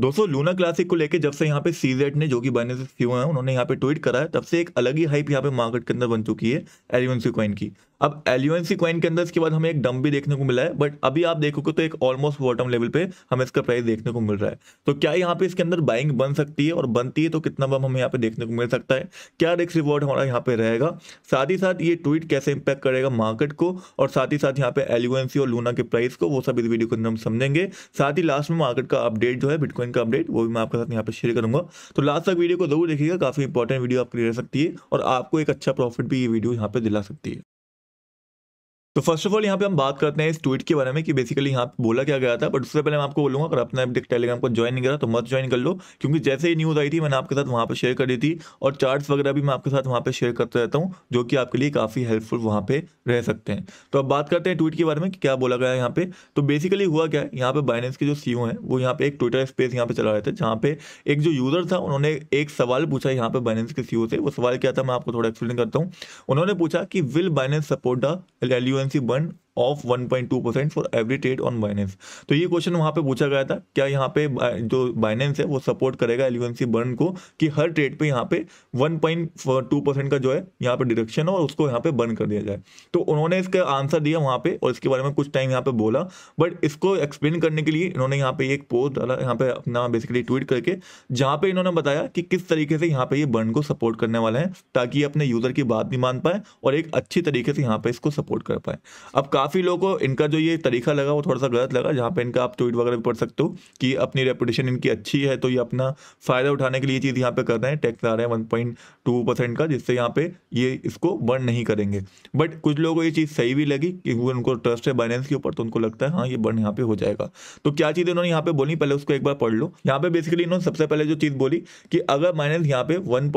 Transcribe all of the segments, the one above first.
दोस्तों Luna classic को लेके जब से यहाँ पे सीजेट ने जो कि बाइनेंस सीओ है उन्होंने यहाँ पे ट्वीट करा है तब से एक अलग ही हाइप यहाँ पे मार्केट के अंदर बन चुकी है एलिवेंसी कॉइन की अब एलियंसी कॉइन के अंदर इसके बाद हमें एक डम भी देखने को मिला है बट अभी आप देखोगे तो एक ऑलमोस्ट बॉटम लेवल पे हमें इसका प्राइस देखने को मिल रहा है तो क्या यहाँ पे इसके अंदर बाइंग बन सकती है और बनती है तो कितना बम हमें यहाँ पे देखने को मिल सकता है क्या रिक्स रिवॉर्ड हमारा यहाँ पे रहेगा साथ ही साथ ये ट्वीट कैसे इंपैक्ट करेगा मार्केट को और साथ ही साथ यहाँ पे एलियंसी और लूना के प्राइस को वो सब इस वीडियो के अंदर हम समझेंगे साथ ही लास्ट में मार्केट का अपडेट जो है बिटकॉइन का अपडेट वो भी मैं आपके साथ यहाँ पे शेयर करूंगा तो लास्ट तक वीडियो को जरूर देखिएगा काफी इंपॉर्टेंट वीडियो आपके लिए रह सकती है और आपको एक अच्छा प्रॉफिट भी ये वीडियो यहाँ पे दिला सकती है तो फर्स्ट ऑफ ऑल यहाँ पे हम बात करते हैं इस ट्वीट के बारे में कि बेसिकली यहाँ पे बोला क्या गया था बट उससे पहले मैं आपको बोलूँगा अगर आपने अभी टेलीग्राम को ज्वाइन नहीं करा तो मत ज्वाइन कर लो क्योंकि जैसे ही न्यूज़ आई थी मैंने आपके साथ वहाँ पे शेयर कर दी थी और चार्ट्स वगैरह भी मैं आपके साथ वहाँ पर शेयर करता रहता हूँ जो कि आपके लिए काफ़ी हेल्पफुल वहाँ पर रह सकते हैं तो अब बात करते हैं ट्वीट के बारे में कि क्या बोला गया यहाँ पे तो बेसिकली हुआ क्या है यहाँ पर बाइनेंस के जो सी e हैं वो यहाँ पे एक ट्विटर स्पेस यहाँ पे चला रहे थे जहाँ पे एक जो यूज़र था उन्होंने एक सवाल पूछा यहाँ पे बाइनेंस के सी e से वो सवाल क्या था मैं आपको थोड़ा एक्सप्लेन करता हूँ उन्होंने पूछा कि will Binance support the allowance burn. Of 1.2 percent for every trade on Binance तो ये क्वेश्चन वहाँ पे पूछा गया था क्या यहाँ पे जो बाइनेंस है वो सपोर्ट करेगा एलिवेंसी बर्न e को कि हर ट्रेड पे यहाँ पे 1.2 परसेंट का जो है यहाँ पे डिडक्शन और उसको यहाँ पे बर्न कर दिया जाए तो उन्होंने इसका आंसर दिया वहाँ पे और इसके बारे में कुछ टाइम यहाँ पे बोला बट इसको एक्सप्लेन करने के लिए इन्होंने यहाँ पे एक पोस्ट डाला यहाँ पे अपना बेसिकली ट्वीट करके जहाँ पे इन्होंने बताया कि किस तरीके से यहाँ पे ये बर्न को सपोर्ट करने वाले हैं ताकि अपने यूजर की बात भी मान पाए और एक अच्छी तरीके से यहाँ पे इसको सपोर्ट कर पाए अब काफ़ी लोगों को इनका जो ये तरीका लगा वो थोड़ा सा गलत लगा जहाँ पे इनका आप ट्वीट वगैरह भी पढ़ सकते हो कि अपनी रेपुटेशन इनकी अच्छी है तो ये अपना फ़ायदा उठाने के लिए चीज़ यहाँ पे कर रहे हैं टैक्स आ रहे हैं वन पॉइंट टू परसेंट का जिससे यहाँ पे ये इसको बर्न नहीं करेंगे बट कुछ लोगों को ये चीज़ सही भी लगी कि उनको ट्रस्ट है बाइनेंस के ऊपर तो उनको लगता है हाँ ये बर्न यहाँ पे हो जाएगा तो क्या चीज़ इन्होंने यहाँ पे बोली पहले उसको एक बार पढ़ लो यहाँ पे बेसिकली इन्होंने सबसे पहले जो चीज़ बोली कि अगर बाइनेंस यहाँ पे वन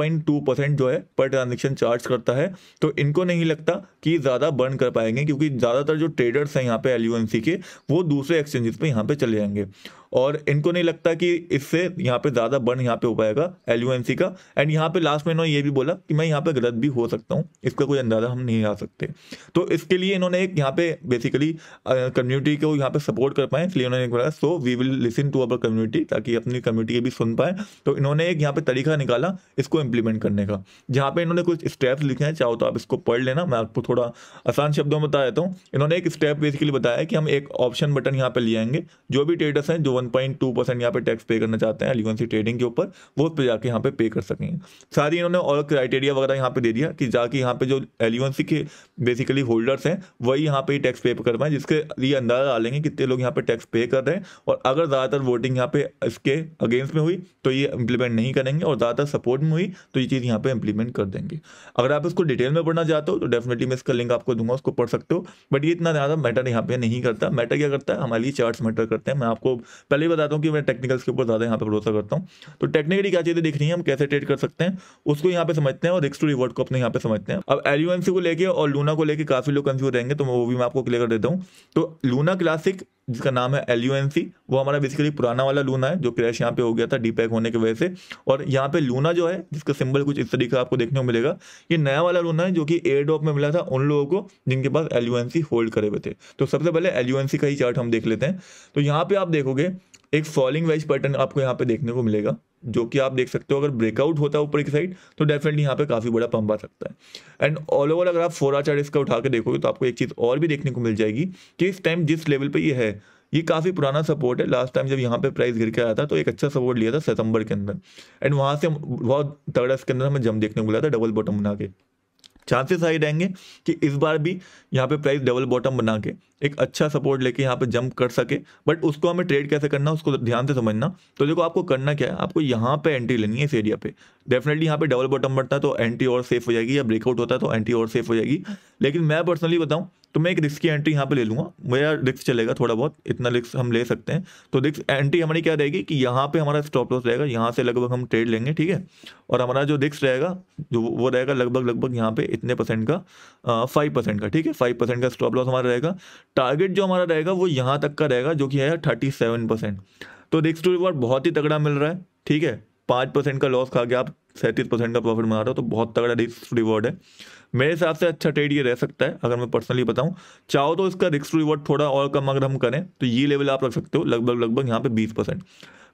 जो है पर ट्रांजेक्शन चार्ज करता है तो इनको नहीं लगता कि ज़्यादा बर्न कर पाएंगे क्योंकि ज़्यादातर जो ट्रेडर्स हैं यहाँ पे एल के वो दूसरे एक्सचेंजेस पे यहाँ पे चले जाएंगे और इनको नहीं लगता कि इससे यहाँ पे ज़्यादा बर्न यहाँ पे हो पाएगा एल का एंड यहाँ पे लास्ट में इन्होंने ये भी बोला कि मैं यहाँ पे गलत भी हो सकता हूँ इसका कोई अंदाज़ा हम नहीं आ सकते तो इसके लिए इन्होंने एक यहाँ पे बेसिकली कम्युनिटी को यहाँ पे सपोर्ट कर पाए इसलिए उन्होंने बोला so we will listen to our community ताकि अपनी कम्युनिटी के भी सुन पाए तो इन्होंने एक यहाँ पे तरीका निकाला इसको इम्प्लीमेंट करने का जहाँ पे इन्होंने कुछ स्टेप्स लिखे हैं चाहो तो आप इसको पढ़ लेना मैं आपको थोड़ा आसान शब्दों में बता देता हूँ इन्होंने एक स्टेप बेसिकली बताया कि हम एक ऑप्शन बटन यहाँ पे ले आएंगे जो भी ट्रेडर्स हैं जो वन पॉइंट टू परसेंट यहाँ पे टैक्स पे करना चाहते हैं एलिगेंसी ट्रेडिंग के ऊपर वो उस पर जाके यहाँ पे पे कर सकेंगे साथ ही इन्होंने और क्राइटेरिया वगैरह यहाँ पे दे दिया कि जाके यहाँ पे जो एलिगेंसी के बेसिकली होल्डर्स हैं वही यहाँ पे टैक्स पे कर पाए जिसके लिए अंदाजा लेंगे कितने लोग यहाँ पे टैक्स पे कर रहे हैं और अगर ज़्यादातर वोटिंग यहाँ पे इसके अगेंस्ट में हुई तो ये इम्प्लीमेंट नहीं करेंगे और ज़्यादातर सपोर्ट में हुई तो ये चीज़ यहाँ पे इम्प्लीमेंट कर देंगे अगर आप इसको डिटेल में पढ़ना चाहते हो तो डेफिनेटली मैं इसका लिंक आपको दूंगा उसको पढ़ सकते हो बट ये इतना ज़्यादा मैटर यहाँ पे नहीं करता मैटर क्या करता है हमारे लिए चार्ट्स मैटर करते हैं मैं आपको पहले ही बताता हूँ कि मैं टेक्निकल्स के ऊपर ज़्यादा यहाँ पर भरोसा करता हूँ तो टेक्निकली क्या चीज़ें देख रही है हम कैसे ट्रेड कर सकते हैं उसको यहाँ पे समझते हैं और रिक्स टू रिवर्ड को अपने यहाँ पे समझते हैं अब एल को लेकर और लूना को लेकर काफ़ी लोग कंफ्यूज रहेंगे तो वो भी मैं आपको क्लियर कर देता हूँ तो लूना क्लासिक जिसका नाम है एल वो हमारा बेसिकली पुराना वाला लूना है जो क्रैश यहाँ पे हो गया था डीपैक होने की वजह से और यहाँ पे लूना जो है जिसका सिंबल कुछ इस तरीके का आपको देखने को मिलेगा ये नया वाला लूना है जो कि एयर ड्रॉप में मिला था उन लोगों को जिनके पास एल होल्ड करे हुए थे तो सबसे पहले एल का ही चार्ट हम देख लेते हैं तो यहाँ पे आप देखोगे एक फॉलिंग वाइज पैटर्न आपको यहाँ पे देखने को मिलेगा जो कि आप देख सकते हो अगर ब्रेकआउट होता है ऊपर की साइड तो डेफिनेटली यहाँ पे काफ़ी बड़ा पंप आ सकता है एंड ऑल ओवर अगर आप फोर आर चार्ट इसका उठा के देखोगे तो आपको एक चीज़ और भी देखने को मिल जाएगी कि इस टाइम जिस लेवल पे ये है ये काफ़ी पुराना सपोर्ट है लास्ट टाइम जब यहाँ पे प्राइस गिर के आया था तो एक अच्छा सपोर्ट लिया था सितंबर के अंदर एंड वहां से बहुत तगड़ा इसके अंदर हमें जम देखने को मिला था डबल बॉटम बना के चांसेस आई रहेंगे कि इस बार भी यहाँ पे प्राइस डबल बॉटम बना के एक अच्छा सपोर्ट लेके यहाँ पे जंप कर सके बट उसको हमें ट्रेड कैसे करना उसको ध्यान से समझना तो देखो आपको करना क्या है आपको यहाँ पे एंट्री लेनी है इस एरिया पे डेफिनेटली यहाँ पे डबल बॉटम बढ़ता है तो एंट्री और सेफ हो जाएगी या ब्रेकआउट होता है तो एंट्री और सेफ हो जाएगी लेकिन मैं पर्सनली बताऊँ तो मैं एक रिस्क की एंट्री यहाँ पे ले लूँगा मेरा रिस्क चलेगा थोड़ा बहुत इतना रिस्क हम ले सकते हैं तो रिक्स एंट्री हमारी क्या रहेगी कि यहाँ पे हमारा स्टॉप लॉस रहेगा यहाँ से लगभग हम ट्रेड लेंगे ठीक है और हमारा जो रिक्स रहेगा जो वो रहेगा लगभग लगभग यहाँ पे इतने परसेंट का फाइव परसेंट का ठीक है फाइव परसेंट का स्टॉप लॉस हमारा रहेगा टारगेट जो हमारा रहेगा वो यहाँ तक का रहेगा जो कि है थर्टी सेवन परसेंट तो रिक्स टू रिवॉर्ड बहुत ही तगड़ा मिल रहा है ठीक है पाँच परसेंट का लॉस खा के आप सैंतीस परसेंट का प्रॉफिट बना रहे हो तो बहुत तगड़ा रिस्क रिवॉर्ड है मेरे हिसाब से अच्छा ट्रेड ये रह सकता है अगर मैं पर्सनली बताऊं चाहो तो इसका रिस्क रिवॉर्ड थोड़ा और कम अगर हम करें तो ये लेवल आप रख सकते हो लगभग लगभग यहाँ पे बीस परसेंट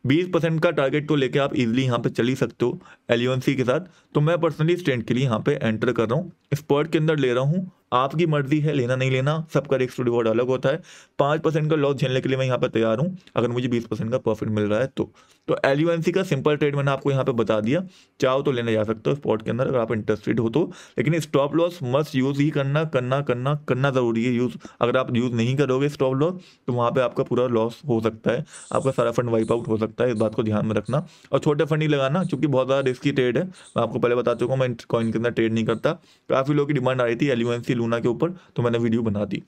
बीस परसेंट का टारगेट को लेके आप इजिली यहाँ पे चली सकते हो एलिवेंसी के साथ तो मैं पर्सनली इस के लिए यहाँ पे एंटर कर रहा हूँ स्पर्ट के अंदर ले रहा हूँ आपकी मर्जी है लेना नहीं लेना सबका रिस्क टू रिवॉर्ड अलग होता है पाँच परसेंट का लॉस झेलने के लिए मैं यहाँ पर तैयार हूँ अगर मुझे बीस परसेंट का प्रॉफिट मिल रहा है तो तो एल का सिंपल ट्रेड मैंने आपको यहाँ पर बता दिया चाहो तो लेने जा सकते हो स्पॉट के अंदर अगर आप इंटरेस्टेड हो तो लेकिन स्टॉप लॉस मस्ट यूज़ ही करना करना करना करना ज़रूरी है यूज़ अगर आप यूज़ नहीं करोगे स्टॉप लॉस तो वहाँ पर आपका पूरा लॉस हो सकता है आपका सारा फंड वाइप आउट हो सकता है इस बात को ध्यान में रखना और छोटे फंड ही लगाना चूंकि बहुत ज़्यादा रिस्की ट्रेड है मैं आपको पहले बता चुका हूँ मैं कॉइन के अंदर ट्रेड नहीं करता काफ़ी लोगों की डिमांड आ रही थी एल लूना के ऊपर तो मैंने वीडियो बना दी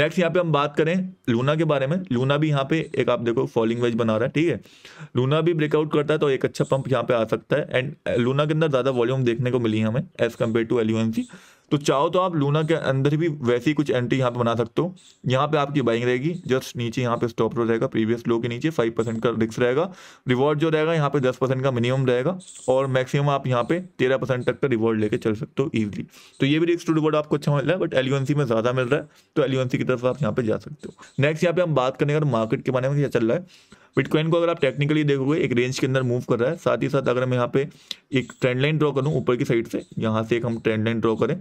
नेक्स्ट यहाँ पे हम बात करें लूना के बारे में लूना भी यहाँ पे एक आप देखो फॉलिंग वेज बना रहा है ठीक है लूना भी ब्रेकआउट करता है तो एक अच्छा पंप यहाँ पे आ सकता है एंड लूना के अंदर ज़्यादा वॉल्यूम देखने को मिली है हमें एज कम्पेयर टू एल तो चाहो तो आप लूना के अंदर भी वैसी कुछ एंट्री यहाँ पे बना सकते हो यहाँ पे आपकी बाइंग रहेगी जस्ट नीचे यहाँ पे स्टॉप लो रहेगा प्रीवियस लो के नीचे फाइव परसेंट का रिक्स रहेगा रिवॉर्ड जो रहेगा यहाँ पे दस परसेंट का मिनिमम रहेगा और मैक्सिमम आप यहाँ पे तेरह परसेंट तक का रिवॉर्ड लेके चल सकते हो ईजिली तो ये भी रिक्स टू रिवॉर्ड आपको अच्छा मिल रहा है बट एलियंसी में ज़्यादा मिल रहा है तो एलियंसी की तरफ आप यहाँ पे जा सकते हो नेक्स्ट यहाँ पे हम बात करेंगे मार्केट के बारे में क्या चल रहा है बिटकॉइन को अगर आप टेक्निकली देखोगे एक रेंज के अंदर मूव कर रहा है साथ ही साथ अगर मैं यहाँ पे एक ट्रेंड लाइन ड्रॉ करूँ ऊपर की साइड से यहाँ से एक हम ट्रेंड लाइन ड्रॉ करें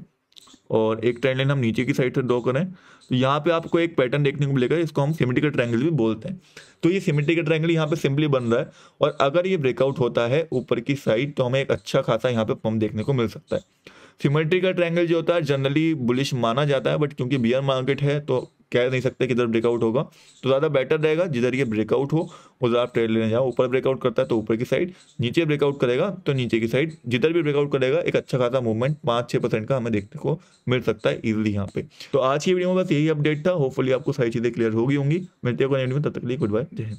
और एक ट्रेंड लाइन हम नीचे की साइड से ड्रॉ करें तो यहाँ पे आपको एक पैटर्न देखने को मिलेगा इसको हम सिमेट्रिकल ट्रायंगल भी बोलते हैं तो ये सिमेट्रिकल ट्रायंगल यहाँ पे सिंपली बन रहा है और अगर ये ब्रेकआउट होता है ऊपर की साइड तो हमें एक अच्छा खासा यहाँ पे पंप देखने को मिल सकता है सिमेट्रिकल ट्रायंगल जो होता है जनरली बुलिश माना जाता है बट क्योंकि बियर मार्केट है तो कह नहीं सकते किधर ब्रेकआउट होगा तो ज़्यादा बेटर रहेगा जिधर ये ब्रेकआउट हो उधर आप ट्रेड लेने जाओ ऊपर ब्रेकआउट करता है तो ऊपर की साइड नीचे ब्रेकआउट करेगा तो नीचे की साइड जिधर भी ब्रेकआउट करेगा एक अच्छा खासा मूवमेंट पाँच छः परसेंट का हमें देखने को मिल सकता है ईजिली यहाँ पे तो आज की वीडियो में बस यही अपडेट था होपफुली आपको सारी चीज़ें क्लियर होगी होंगी मिलते हैं गुड बाय जय हिंद